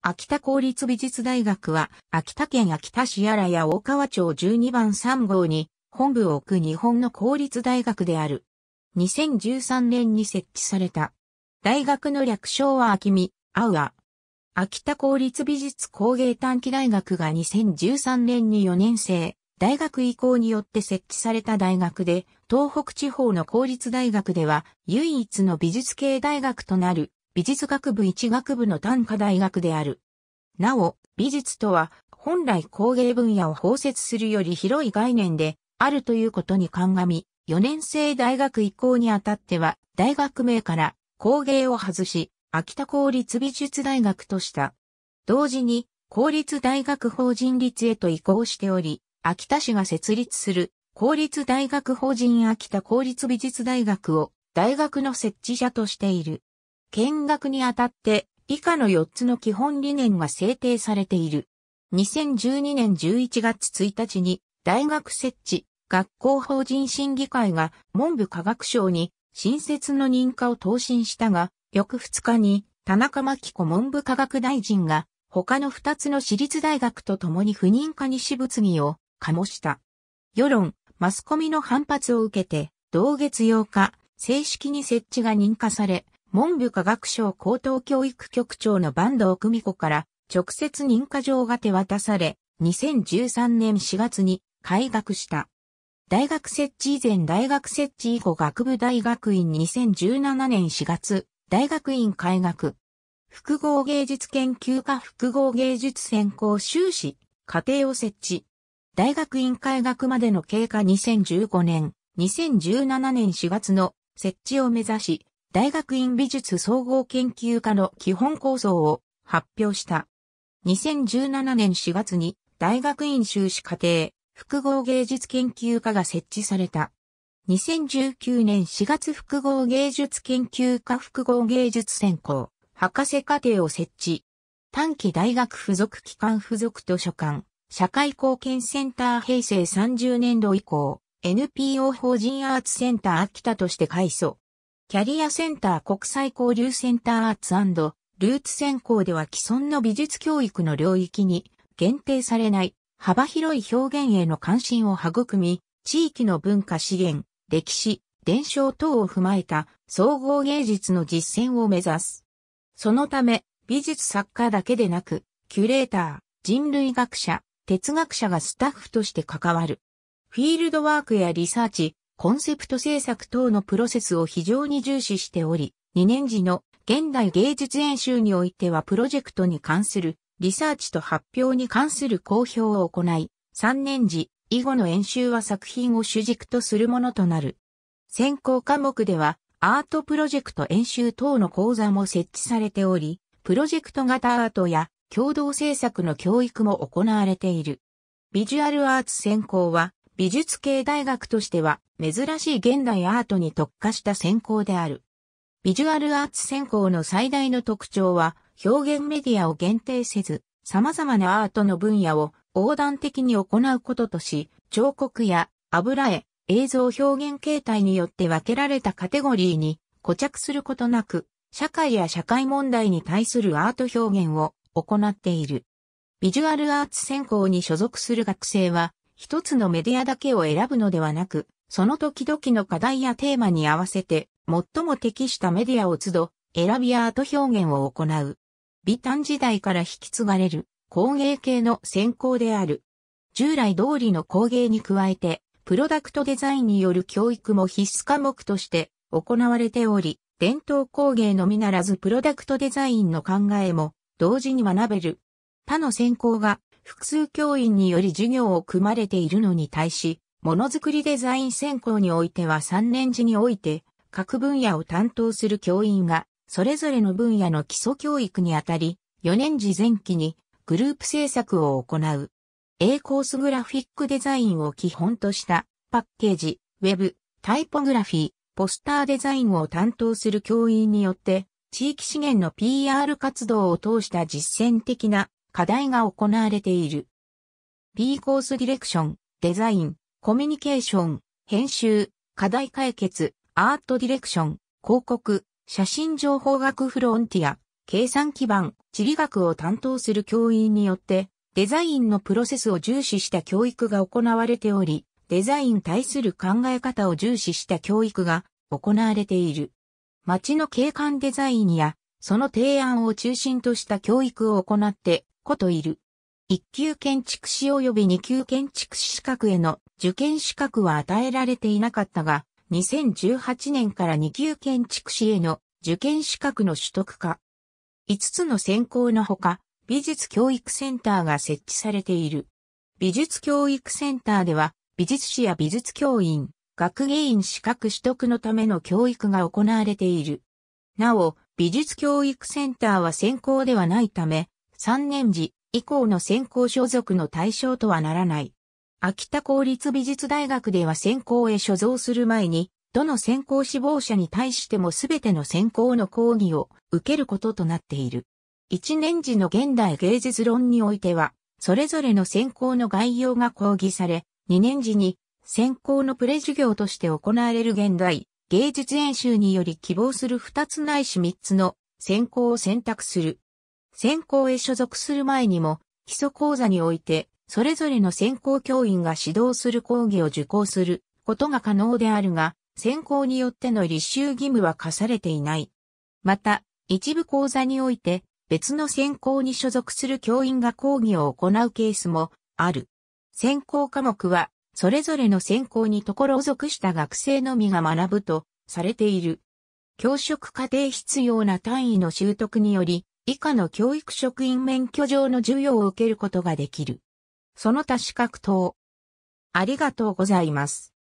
秋田公立美術大学は、秋田県秋田市荒谷大川町12番3号に、本部を置く日本の公立大学である。2013年に設置された。大学の略称は秋美、アウア。秋田公立美術工芸短期大学が2013年に4年生、大学移行によって設置された大学で、東北地方の公立大学では唯一の美術系大学となる美術学部一学部の短科大学である。なお、美術とは本来工芸分野を包摂するより広い概念であるということに鑑み、4年生大学移行にあたっては大学名から工芸を外し、秋田公立美術大学とした。同時に、公立大学法人立へと移行しており、秋田市が設立する公立大学法人秋田公立美術大学を大学の設置者としている。見学にあたって以下の4つの基本理念が制定されている。2012年11月1日に大学設置学校法人審議会が文部科学省に新設の認可を答申したが、翌2日に田中真子文部科学大臣が他の2つの私立大学と共に不認可に私物議を醸した。世論、マスコミの反発を受けて、同月8日、正式に設置が認可され、文部科学省高等教育局長の坂東久美子から直接認可状が手渡され、2013年4月に開学した。大学設置以前大学設置以後学部大学院2017年4月、大学院開学。複合芸術研究科複合芸術専攻修士、課程を設置。大学院開学までの経過2015年、2017年4月の設置を目指し、大学院美術総合研究科の基本構造を発表した。2017年4月に大学院修士課程複合芸術研究科が設置された。2019年4月複合芸術研究科複合芸術専攻博士課程を設置。短期大学附属機関附属図書館社会貢献センター平成30年度以降 NPO 法人アーツセンター秋田として改装。キャリアセンター国際交流センターアーツルーツ専攻では既存の美術教育の領域に限定されない幅広い表現への関心を育み、地域の文化資源、歴史、伝承等を踏まえた総合芸術の実践を目指す。そのため、美術作家だけでなく、キュレーター、人類学者、哲学者がスタッフとして関わる。フィールドワークやリサーチ、コンセプト制作等のプロセスを非常に重視しており、2年時の現代芸術演習においてはプロジェクトに関するリサーチと発表に関する公表を行い、3年時以後の演習は作品を主軸とするものとなる。選考科目ではアートプロジェクト演習等の講座も設置されており、プロジェクト型アートや共同制作の教育も行われている。ビジュアルアーツ専攻は美術系大学としては珍しい現代アートに特化した専攻である。ビジュアルアーツ専攻の最大の特徴は表現メディアを限定せず様々なアートの分野を横断的に行うこととし、彫刻や油絵、映像表現形態によって分けられたカテゴリーに固着することなく、社会や社会問題に対するアート表現を行っている。ビジュアルアーツ専攻に所属する学生は、一つのメディアだけを選ぶのではなく、その時々の課題やテーマに合わせて、最も適したメディアを都度、選びやアート表現を行う。美短時代から引き継がれる工芸系の専攻である。従来通りの工芸に加えて、プロダクトデザインによる教育も必須科目として行われており、伝統工芸のみならずプロダクトデザインの考えも同時に学べる。他の専攻が複数教員により授業を組まれているのに対し、ものづくりデザイン専攻においては3年時において、各分野を担当する教員が、それぞれの分野の基礎教育にあたり、4年時前期にグループ制作を行う。A コースグラフィックデザインを基本としたパッケージ、ウェブ、タイポグラフィー、ポスターデザインを担当する教員によって地域資源の PR 活動を通した実践的な課題が行われている。P コースディレクション、デザイン、コミュニケーション、編集、課題解決、アートディレクション、広告、写真情報学フロンティア、計算基盤、地理学を担当する教員によって、デザインのプロセスを重視した教育が行われており、デザイン対する考え方を重視した教育が行われている。街の景観デザインや、その提案を中心とした教育を行って、こといる。一級建築士及び二級建築士資格への受験資格は与えられていなかったが、2018年から二級建築士への受験資格の取得化。5つの専攻のほか、美術教育センターが設置されている。美術教育センターでは、美術士や美術教員、学芸員資格取得のための教育が行われている。なお、美術教育センターは専攻ではないため、3年時以降の専攻所属の対象とはならない。秋田公立美術大学では専攻へ所蔵する前に、どの専攻志望者に対しても全ての専攻の講義を受けることとなっている。一年時の現代芸術論においては、それぞれの専攻の概要が講義され、二年時に専攻のプレ授業として行われる現代、芸術演習により希望する二つないし三つの専攻を選択する。専攻へ所属する前にも、基礎講座において、それぞれの専攻教員が指導する講義を受講することが可能であるが、専攻によっての履修義務は課されていない。また、一部講座において、別の専攻に所属する教員が講義を行うケースもある。専攻科目は、それぞれの専攻にところ属した学生のみが学ぶとされている。教職課程必要な単位の習得により、以下の教育職員免許上の授与を受けることができる。その他資格等。ありがとうございます。